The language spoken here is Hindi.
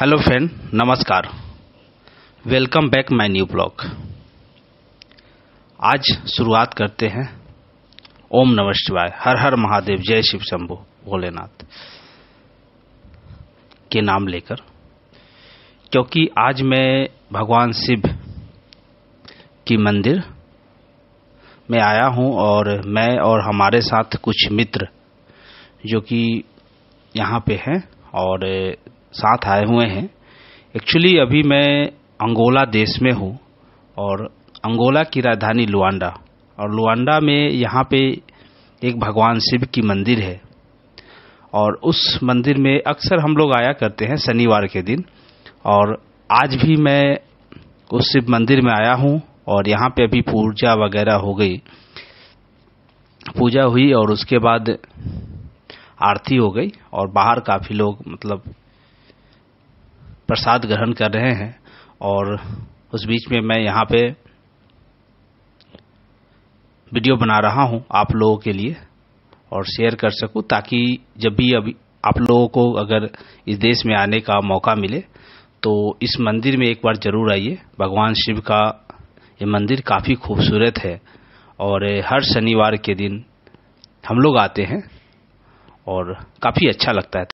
हेलो फ्रेंड नमस्कार welcome back my new blog आज शुरुआत करते हैं ओम नमः शिवाय हर हर महादेव जय शिव शंभु भोलेनाथ के नाम लेकर क्योंकि आज मैं भगवान शिव की मंदिर में आया हूं और मैं और हमारे साथ कुछ मित्र जो कि यहाँ पे हैं और साथ आए हुए हैं एक्चुअली अभी मैं अंगोला देश में हूँ और अंगोला की राजधानी लुआंडा और लुआंडा में यहाँ पे एक भगवान शिव की मंदिर है और उस मंदिर में अक्सर हम लोग आया करते हैं शनिवार के दिन और आज भी मैं उस शिव मंदिर में आया हूँ और यहाँ पे अभी पूजा वगैरह हो गई पूजा हुई और उसके बाद आरती हो गई और बाहर काफ़ी लोग मतलब प्रसाद ग्रहण कर रहे हैं और उस बीच में मैं यहाँ पे वीडियो बना रहा हूँ आप लोगों के लिए और शेयर कर सकूँ ताकि जब भी अभी आप लोगों को अगर इस देश में आने का मौका मिले तो इस मंदिर में एक बार ज़रूर आइए भगवान शिव का ये मंदिर काफ़ी खूबसूरत है और हर शनिवार के दिन हम लोग आते हैं और काफ़ी अच्छा लगता है